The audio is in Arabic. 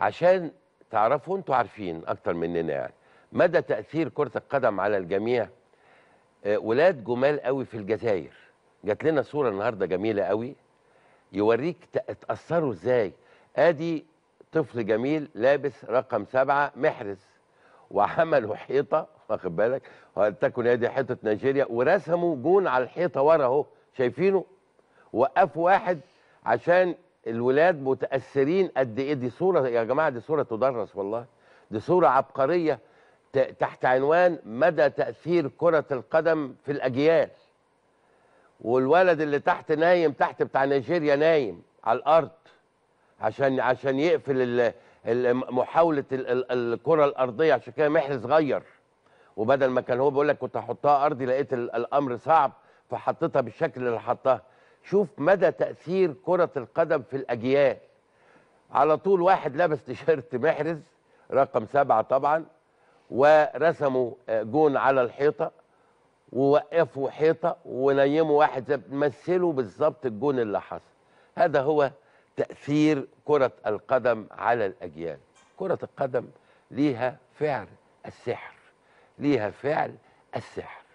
عشان تعرفوا انتوا عارفين اكتر مننا يعني مدى تاثير كره القدم على الجميع آه، ولاد جمال قوي في الجزائر جات لنا صوره النهارده جميله قوي يوريك اتاثروا ازاي ادي طفل جميل لابس رقم سبعه محرز وعملوا حيطه واخد بالك تكن هذه حيطه نيجيريا ورسموا جون على الحيطه ورا اهو شايفينه وقفوا واحد عشان الولاد متاثرين قد ايه دي صوره يا جماعه دي صوره تدرس والله دي صوره عبقريه تحت عنوان مدى تاثير كره القدم في الاجيال والولد اللي تحت نايم تحت بتاع نيجيريا نايم على الارض عشان عشان يقفل محاوله الكره الارضيه عشان كده محرز صغير وبدل ما كان هو بيقول لك كنت هحطها ارضي لقيت الامر صعب فحطيتها بالشكل اللي حطاه شوف مدى تأثير كرة القدم في الأجيال على طول واحد لابس تيشيرت محرز رقم سبعة طبعا ورسموا آه، جون على الحيطة ووقفوا حيطة ونيموا واحد مثلوا بالظبط الجون اللي حصل هذا هو تأثير كرة القدم على الأجيال كرة القدم ليها فعل السحر ليها فعل السحر